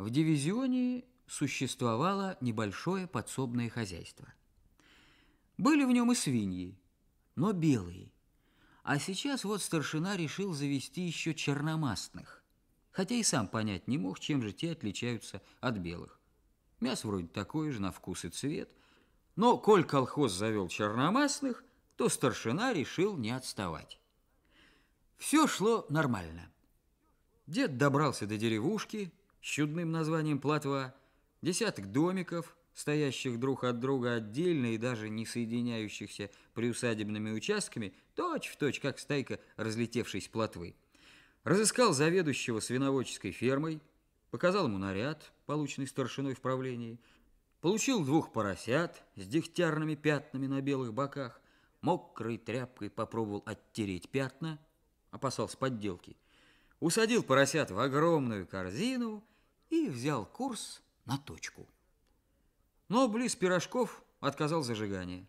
В дивизионе существовало небольшое подсобное хозяйство. Были в нем и свиньи, но белые. А сейчас вот старшина решил завести еще черномастных, хотя и сам понять не мог, чем же те отличаются от белых. Мясо вроде такое же, на вкус и цвет. Но коль колхоз завел черномастных, то старшина решил не отставать. Все шло нормально. Дед добрался до деревушки, с чудным названием «Платва», десяток домиков, стоящих друг от друга отдельно и даже не соединяющихся приусадебными участками, точь-в-точь, как стайка разлетевшейся платвы Разыскал заведующего свиноводческой фермой, показал ему наряд, полученный старшиной в правлении, получил двух поросят с дегтярными пятнами на белых боках, мокрой тряпкой попробовал оттереть пятна, опасался подделки, усадил поросят в огромную корзину и взял курс на точку. Но близ пирожков отказал зажигание.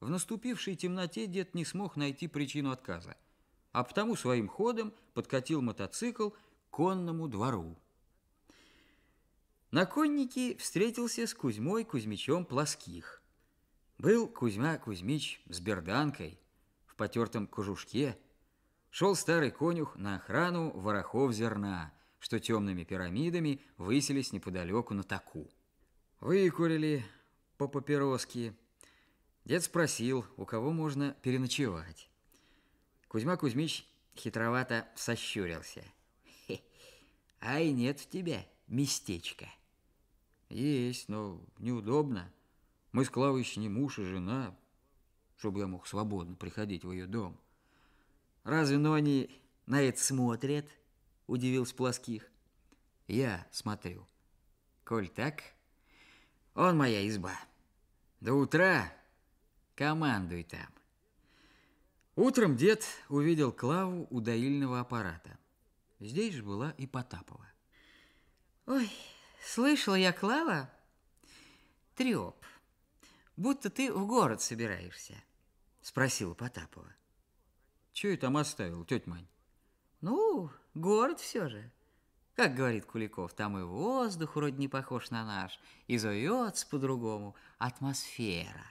В наступившей темноте дед не смог найти причину отказа, а потому своим ходом подкатил мотоцикл к конному двору. На коннике встретился с Кузьмой Кузьмичом Плоских. Был Кузьма Кузьмич с берданкой в потертом кожушке. Шел старый конюх на охрану ворохов зерна, что темными пирамидами выселись неподалеку на таку. Выкурили по папироске. Дед спросил, у кого можно переночевать. Кузьма Кузьмич хитровато сощурился. «Ай, нет в тебя местечка». «Есть, но неудобно. Мы с не муж и жена, чтобы я мог свободно приходить в ее дом. Разве но они на это смотрят?» – удивился Плоских. «Я смотрю. Коль так, он моя изба. До утра командуй там». Утром дед увидел Клаву у доильного аппарата. Здесь же была и Потапова. «Ой, слышала я, Клава, трёп, будто ты в город собираешься», – спросила Потапова. «Чё я там оставил, тётя Мань?» Ну, город все же. Как говорит Куликов, там и воздух вроде не похож на наш, и зовется по-другому атмосфера.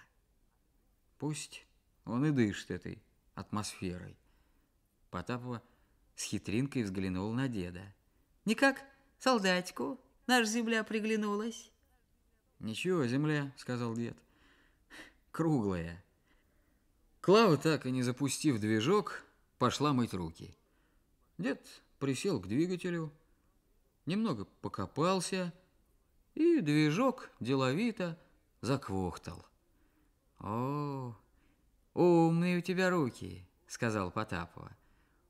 Пусть он и дышит этой атмосферой. Потапова с хитринкой взглянул на деда. Никак солдатику наша земля приглянулась. Ничего, земля, сказал дед, круглая. Клава, так и не запустив движок, пошла мыть руки. Дед присел к двигателю, немного покопался, и движок деловито заквохтал. «О, умные у тебя руки!» — сказал Потапова.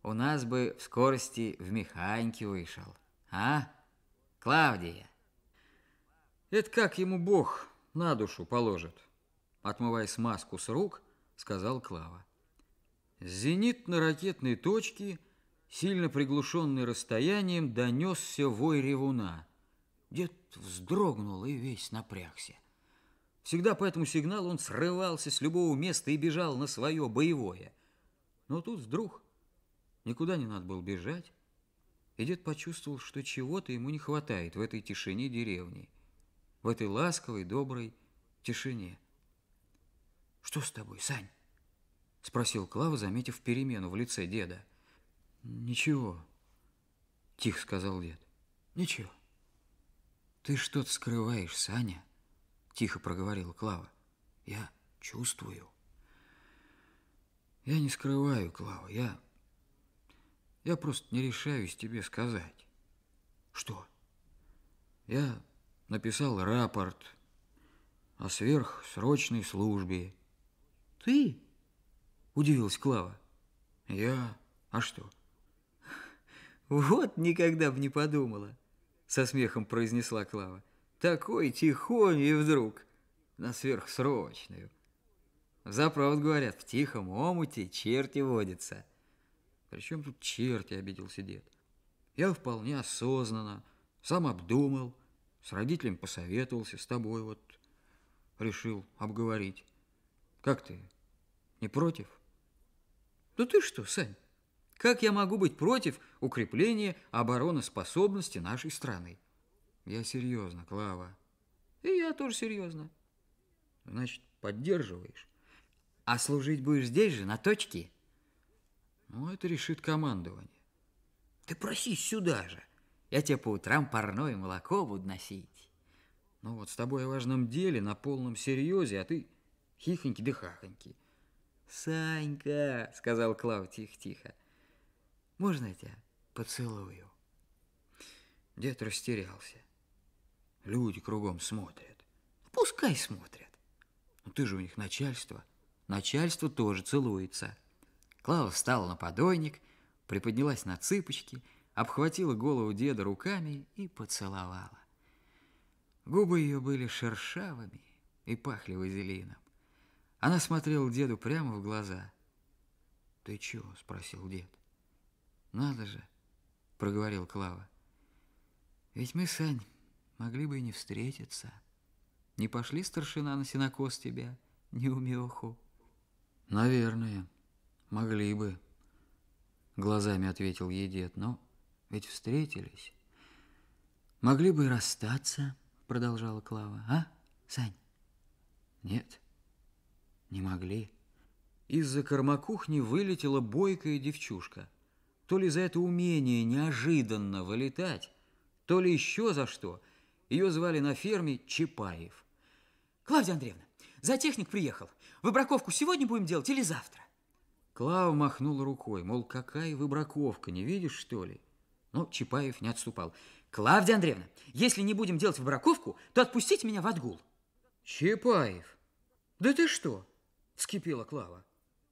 «У нас бы в скорости в механике вышел, а, Клавдия?» «Это как ему Бог на душу положит?» Отмывая смазку с рук, сказал Клава. С зенитно-ракетной точки — сильно приглушенный расстоянием, донесся вой ревуна. Дед вздрогнул и весь напрягся. Всегда по этому сигналу он срывался с любого места и бежал на свое боевое. Но тут вдруг никуда не надо было бежать, и дед почувствовал, что чего-то ему не хватает в этой тишине деревни, в этой ласковой, доброй тишине. «Что с тобой, Сань?» — спросил Клава, заметив перемену в лице деда. — Ничего, тихо сказал дед. Ничего. Ты что-то скрываешь, Саня, тихо проговорила Клава. Я чувствую. Я не скрываю, Клава, я... Я просто не решаюсь тебе сказать. Что? Я написал рапорт о сверхсрочной службе. Ты? Удивилась Клава. Я? А что? «Вот никогда бы не подумала!» Со смехом произнесла Клава. «Такой тихонь и вдруг на сверхсрочную!» «Заправду, говорят, в тихом омуте черти водятся!» «Причем тут черти?» – обиделся дед. «Я вполне осознанно, сам обдумал, с родителями посоветовался, с тобой вот решил обговорить. Как ты, не против?» «Да ты что, Сань?» Как я могу быть против укрепления обороноспособности нашей страны? Я серьезно, Клава. И я тоже серьезно. Значит, поддерживаешь. А служить будешь здесь же, на точке? Ну, это решит командование. Ты просись сюда же. Я тебе по утрам парное молоко буду носить. Ну вот, с тобой о важном деле на полном серьезе, а ты хихоньки да хахоньки. «Санька!» — сказал Клав тихо-тихо. Можно я тебя поцелую? Дед растерялся. Люди кругом смотрят. Пускай смотрят. Ну ты же у них начальство. Начальство тоже целуется. Клава встала на подойник, приподнялась на цыпочки, обхватила голову деда руками и поцеловала. Губы ее были шершавыми и пахли вазелином. Она смотрела деду прямо в глаза. «Ты чего?» – спросил дед. «Надо же!» — проговорил Клава. «Ведь мы, Сань, могли бы и не встретиться. Не пошли старшина на сенокос тебя, не умеху?» «Наверное, могли бы», — глазами ответил едет, «Но ведь встретились. Могли бы и расстаться», — продолжала Клава. «А, Сань?» «Нет, не могли». Из-за кормокухни вылетела бойкая девчушка — то ли за это умение неожиданно вылетать, то ли еще за что. Ее звали на ферме Чапаев. «Клавдия Андреевна, за техник приехал. Выбраковку сегодня будем делать или завтра?» Клава махнула рукой, мол, какая выбраковка, не видишь, что ли? Но Чапаев не отступал. «Клавдия Андреевна, если не будем делать выбраковку, то отпустите меня в отгул». «Чапаев, да ты что?» – вскипела Клава.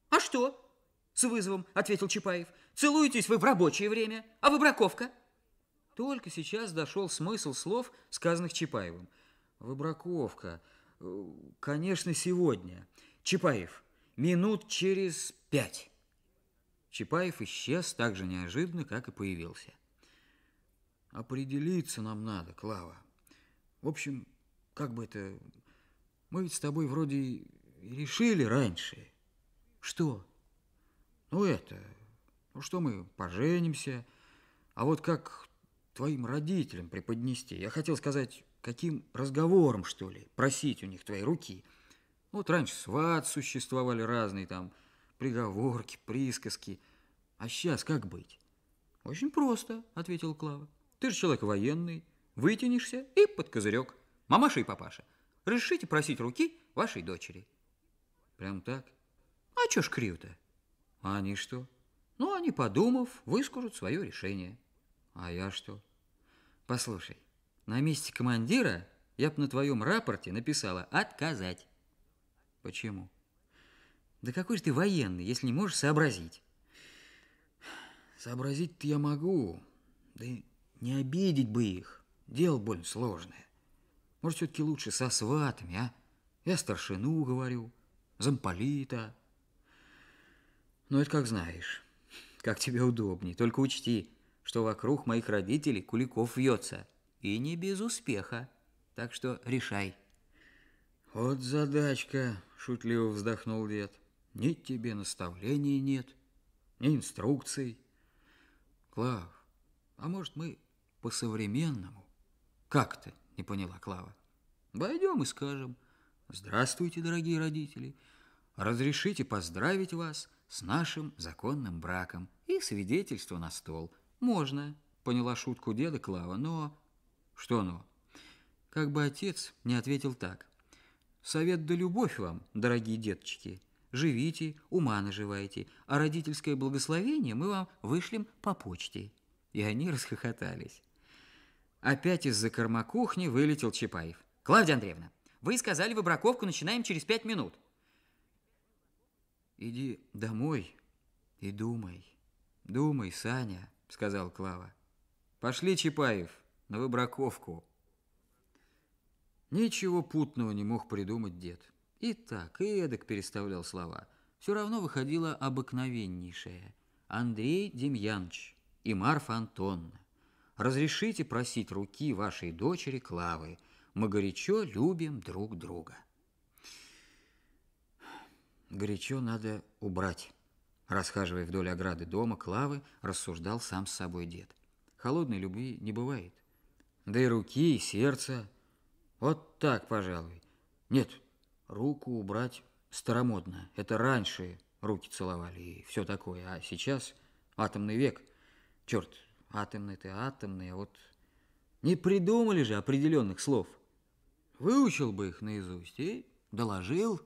«А что?» – с вызовом ответил Чапаев – Целуетесь вы в рабочее время, а вы браковка. Только сейчас дошел смысл слов, сказанных Чапаевым. Выбраковка. Э, конечно, сегодня. Чапаев. Минут через пять. Чапаев исчез так же неожиданно, как и появился. Определиться нам надо, Клава. В общем, как бы это... Мы ведь с тобой вроде решили раньше. Что? Ну, это... Ну что мы, поженимся. А вот как твоим родителям преподнести? Я хотел сказать, каким разговором, что ли, просить у них твои руки? Ну вот раньше сват существовали разные там приговорки, присказки. А сейчас как быть? Очень просто, ответил Клава. Ты же человек военный, вытянешься и под козырек. Мамаша и папаша, решите просить руки вашей дочери. Прям так? А чё ж криво-то? А они что? Но ну, они, подумав, выскажут свое решение. А я что? Послушай, на месте командира я б на твоем рапорте написала «отказать». Почему? Да какой же ты военный, если не можешь сообразить? Сообразить-то я могу, да не обидеть бы их. Дело больно сложное. Может, все-таки лучше со сватами, а? Я старшину говорю, замполита. Но это как знаешь. Как тебе удобнее. Только учти, что вокруг моих родителей Куликов вьется. И не без успеха. Так что решай. Вот задачка, шутливо вздохнул дед. Ни тебе наставлений нет, ни инструкций. Клав, а может мы по-современному? Как то не поняла Клава. Войдем и скажем. Здравствуйте, дорогие родители. Разрешите поздравить вас – с нашим законным браком и свидетельство на стол. Можно, поняла шутку деда Клава, но... Что но? Как бы отец не ответил так. Совет да любовь вам, дорогие деточки. Живите, ума наживайте, а родительское благословение мы вам вышлем по почте. И они расхохотались. Опять из-за корма кухни вылетел Чапаев. «Клавдия Андреевна, вы сказали, вы браковку начинаем через пять минут. «Иди домой и думай. Думай, Саня», — сказал Клава. «Пошли, Чапаев, на выбраковку». Ничего путного не мог придумать дед. И так, и эдак переставлял слова. Все равно выходила обыкновеннейшая. Андрей Демьянович и Марфа Антонна. Разрешите просить руки вашей дочери Клавы. Мы горячо любим друг друга горячо надо убрать. Расхаживая вдоль ограды дома Клавы, рассуждал сам с собой дед. Холодной любви не бывает. Да и руки, и сердца. Вот так, пожалуй. Нет, руку убрать старомодно. Это раньше руки целовали и все такое. А сейчас атомный век. Черт, атомный то атомный, а вот... Не придумали же определенных слов. Выучил бы их наизусть и доложил...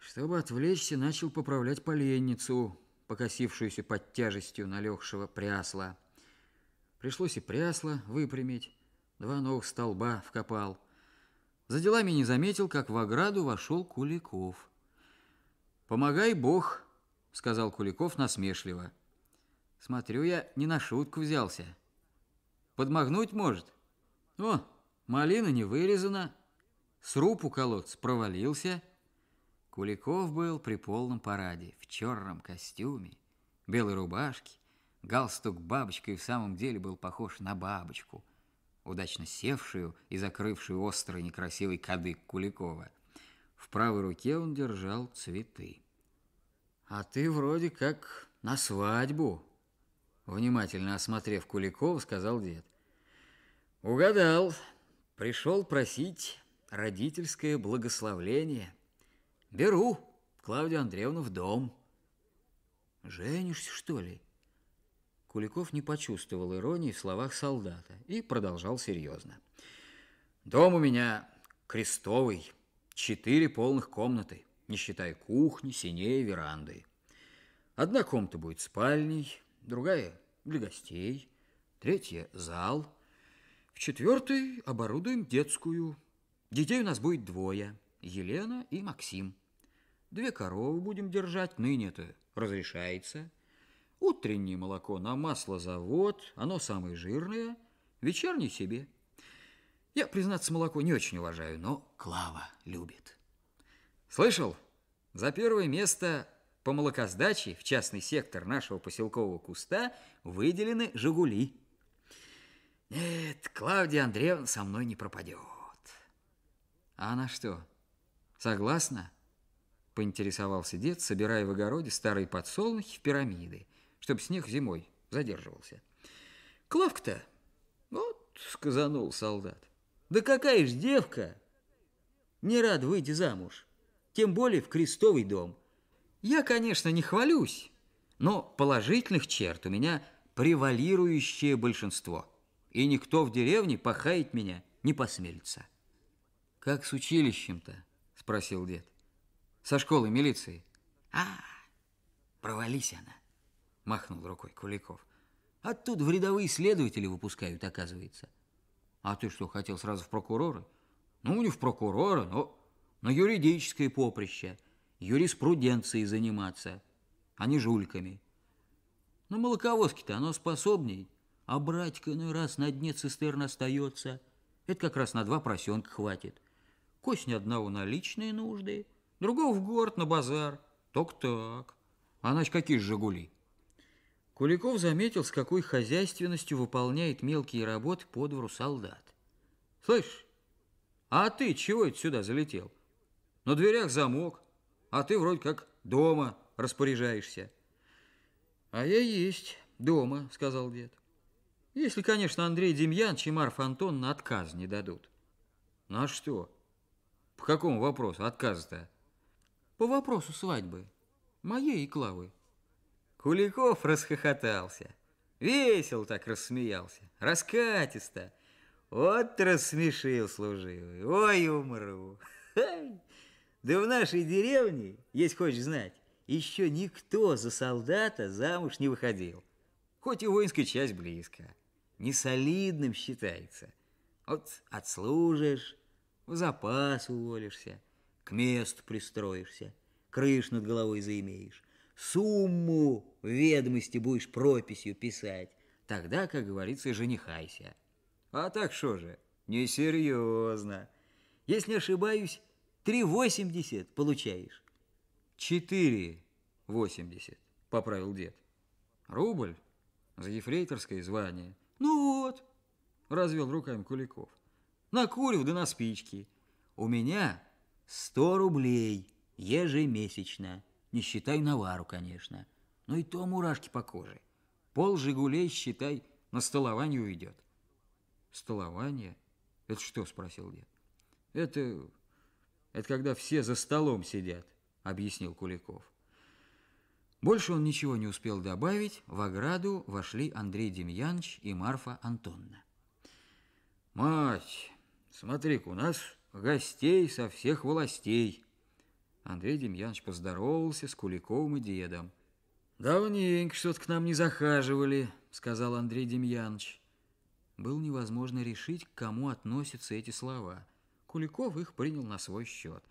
Чтобы отвлечься, начал поправлять поленницу, покосившуюся под тяжестью налегшего прясла. Пришлось и прясло выпрямить. Два новых столба вкопал. За делами не заметил, как в ограду вошел Куликов. «Помогай, Бог!» — сказал Куликов насмешливо. «Смотрю, я не на шутку взялся. Подмагнуть может? О, малина не вырезана. Сруб у колодца провалился». Куликов был при полном параде, в черном костюме, белой рубашке, галстук бабочкой в самом деле был похож на бабочку, удачно севшую и закрывшую острый некрасивый кадык Куликова. В правой руке он держал цветы. «А ты вроде как на свадьбу», — внимательно осмотрев Куликова, сказал дед. «Угадал. Пришел просить родительское благословление». Беру Клавдию Андреевну в дом. Женишься, что ли? Куликов не почувствовал иронии в словах солдата и продолжал серьезно. Дом у меня крестовый, четыре полных комнаты, не считая кухни, синей, веранды. Одна комната будет спальней, другая для гостей, третья зал. В четвертой оборудуем детскую. Детей у нас будет двое – Елена и Максим. Две коровы будем держать, ныне-то разрешается. Утреннее молоко на маслозавод, оно самое жирное, вечернее себе. Я, признаться, молоко не очень уважаю, но Клава любит. Слышал? За первое место по молокосдаче в частный сектор нашего поселкового куста выделены «Жигули». Нет, Клавдия Андреевна со мной не пропадет. А она что, Согласна?» — поинтересовался дед, собирая в огороде старые подсолнухи в пирамиды, чтобы снег зимой задерживался. «Клавка-то!» — вот, — сказанул солдат. «Да какая ж девка! Не рад выйти замуж, тем более в крестовый дом. Я, конечно, не хвалюсь, но положительных черт у меня превалирующее большинство, и никто в деревне пахает меня не посмелится». «Как с училищем-то?» Спросил дед. Со школы милиции. А, провались она. Махнул рукой Куликов. Оттуда а в рядовые следователи выпускают, оказывается. А ты что, хотел сразу в прокуроры? Ну, не в прокуроры, но на юридическое поприще, юриспруденцией заниматься, а не жульками. но молоковозки то оно способней, а братька иной раз на дне цистерн остается. Это как раз на два поросенка хватит. Кость одного на личные нужды, другого в город, на базар. Так-так. А значит, какие же «Жигули»? Куликов заметил, с какой хозяйственностью выполняет мелкие работы по двору солдат. «Слышь, а ты чего это сюда залетел? На дверях замок, а ты вроде как дома распоряжаешься». «А я есть дома», — сказал дед. «Если, конечно, Андрей Демьян, и Марф Антон на отказ не дадут». «На «Ну что?» По какому вопросу отказ-то? По вопросу свадьбы. Моей и Клавы. Куликов расхохотался. Весело так рассмеялся. Раскатисто. Вот рассмешил служивый. Ой, умру. Да в нашей деревне, если хочешь знать, еще никто за солдата замуж не выходил. Хоть и воинская часть близко. Несолидным считается. Вот отслужишь, в запас уволишься, к месту пристроишься, крыш над головой заимеешь, сумму ведомости будешь прописью писать, тогда, как говорится, женихайся. А так что же, несерьезно. Если не ошибаюсь, 3,80 получаешь. 4,80, поправил дед. Рубль за ефрейторское звание. Ну вот, развел руками Куликов. На накурил да на спички. У меня 100 рублей ежемесячно, не считай навару, конечно. Ну и то мурашки по коже. Пол «Жигулей», считай, на столование уйдет. Столование? Это что, спросил дед. Это, это когда все за столом сидят, объяснил Куликов. Больше он ничего не успел добавить, в ограду вошли Андрей Демьянович и Марфа Антонна. «Мать!» смотри-ка, у нас гостей со всех властей. Андрей Демьянович поздоровался с Куликовым и дедом. «Давненько что-то к нам не захаживали», — сказал Андрей Демьянович. Было невозможно решить, к кому относятся эти слова. Куликов их принял на свой счет.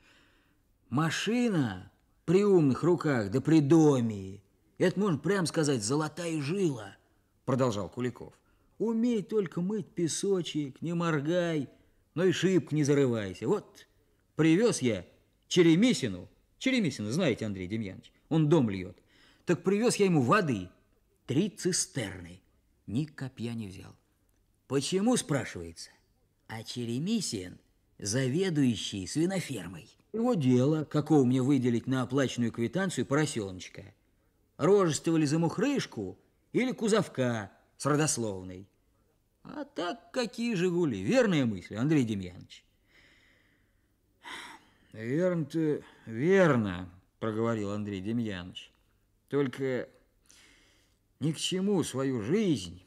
«Машина при умных руках, да при доме, это, можно прямо сказать, золотая жила», — продолжал Куликов. «Умей только мыть песочек, не моргай». Ну и шибко не зарывайся. Вот, привез я Черемисину. Черемисину, знаете, Андрей Демьянович, он дом льет. Так привез я ему воды, три цистерны. Ни копья не взял. Почему, спрашивается? А Черемисин заведующий свинофермой. Его дело, какого мне выделить на оплаченную квитанцию поросеночка. рожествовали ли замухрышку или кузовка с родословной. А так какие «Жигули»? Верная мысль, Андрей Демьянович. Верно-то верно, проговорил Андрей Демьянович. Только ни к чему свою жизнь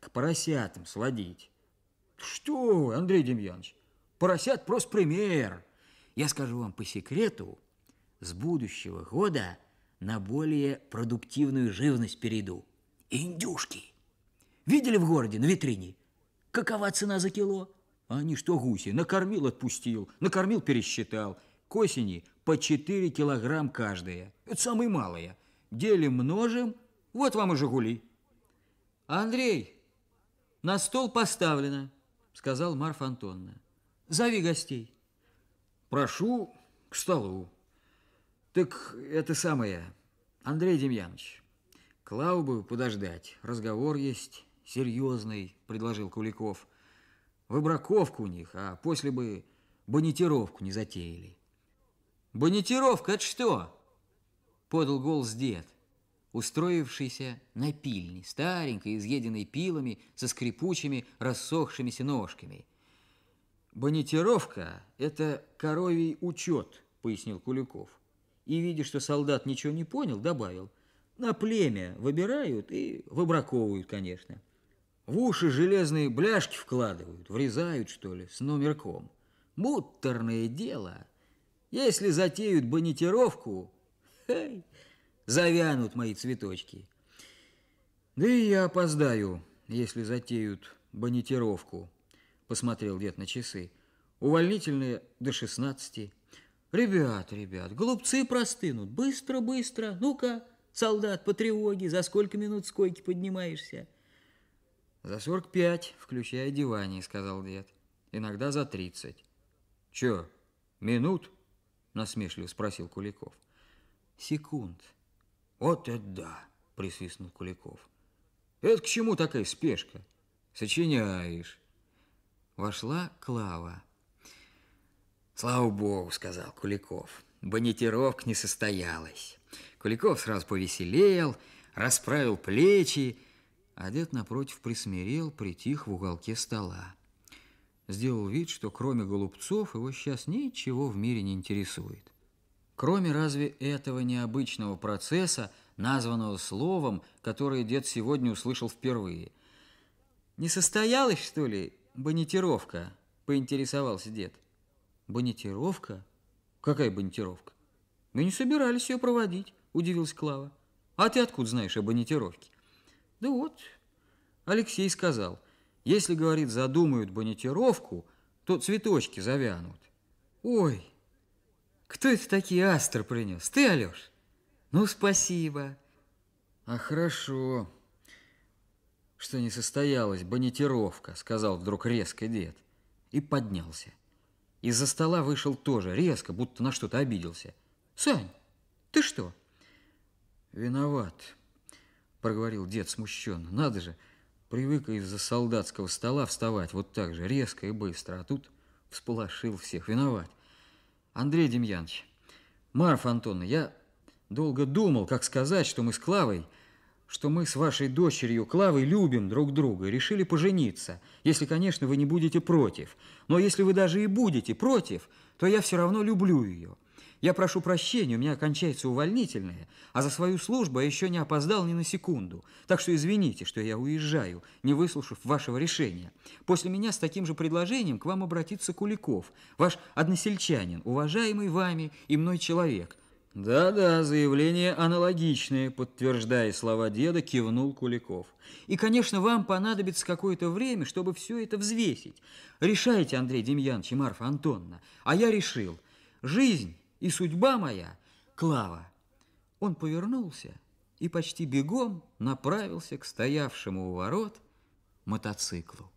к поросятам сводить. Что вы, Андрей Демьянович, поросят просто пример. Я скажу вам по секрету, с будущего года на более продуктивную живность перейду. Индюшки. Видели в городе на витрине? Какова цена за кило? А они что гуси? Накормил, отпустил, накормил, пересчитал. К осени по 4 килограмм каждая. Это самые малые. Делим, множим. Вот вам и «Жигули». «Андрей, на стол поставлено», — сказал Марфа Антонна. «Зови гостей». «Прошу к столу». «Так это самое, Андрей Демьянович, бы подождать, разговор есть» серьезный, предложил Куликов. Выбраковку у них, а после бы бонетировку не затеяли. Бонетировка – это что? Подал голос дед, устроившийся на пильне, старенькой, изъеденной пилами, со скрипучими, рассохшимися ножками. Бонетировка – это коровий учет, пояснил Куликов. И, видя, что солдат ничего не понял, добавил – на племя выбирают и выбраковывают, конечно. В уши железные бляшки вкладывают, врезают, что ли, с номерком. Муторное дело. Если затеют бонитировку, хей, завянут мои цветочки. Да и я опоздаю, если затеют бонитировку. посмотрел дед на часы. Увольнительные до 16. Ребят, ребят, голубцы простынут. Быстро, быстро. Ну-ка, солдат, по тревоге, за сколько минут с койки поднимаешься? «За сорок пять, включая диване», — сказал дед. «Иногда за тридцать. «Чё, минут?» — насмешливо спросил Куликов. «Секунд». «Вот это да!» — присвистнул Куликов. «Это к чему такая спешка? Сочиняешь». Вошла Клава. «Слава богу», — сказал Куликов. «Бонетировка не состоялась». Куликов сразу повеселел, расправил плечи, а дед напротив присмирел, притих в уголке стола. Сделал вид, что кроме голубцов его сейчас ничего в мире не интересует. Кроме разве этого необычного процесса, названного словом, которое дед сегодня услышал впервые. «Не состоялась, что ли, бонитировка? поинтересовался дед. Бонитировка? Какая бонитировка? «Мы не собирались ее проводить», – удивилась Клава. «А ты откуда знаешь о бонитировке? Да вот, Алексей сказал, если, говорит, задумают бонетировку, то цветочки завянут. Ой, кто это такие астры принес? Ты, Алёш? Ну, спасибо. А хорошо, что не состоялась бонетировка, сказал вдруг резко дед и поднялся. Из-за стола вышел тоже резко, будто на что-то обиделся. Сань, ты что? Виноват проговорил дед смущенно. Надо же, привык из-за солдатского стола вставать вот так же, резко и быстро, а тут всполошил всех. Виноват. Андрей Демьянович, Марфа Антоновна, я долго думал, как сказать, что мы с Клавой, что мы с вашей дочерью Клавой любим друг друга и решили пожениться, если, конечно, вы не будете против. Но если вы даже и будете против, то я все равно люблю ее. Я прошу прощения, у меня кончается увольнительное, а за свою службу я еще не опоздал ни на секунду. Так что извините, что я уезжаю, не выслушав вашего решения. После меня с таким же предложением к вам обратится Куликов, ваш односельчанин, уважаемый вами и мной человек. «Да-да, заявление аналогичное», – подтверждая слова деда, кивнул Куликов. «И, конечно, вам понадобится какое-то время, чтобы все это взвесить. Решайте, Андрей Демьянович и Марфа Антоновна. А я решил. Жизнь и судьба моя, Клава. Он повернулся и почти бегом направился к стоявшему у ворот мотоциклу.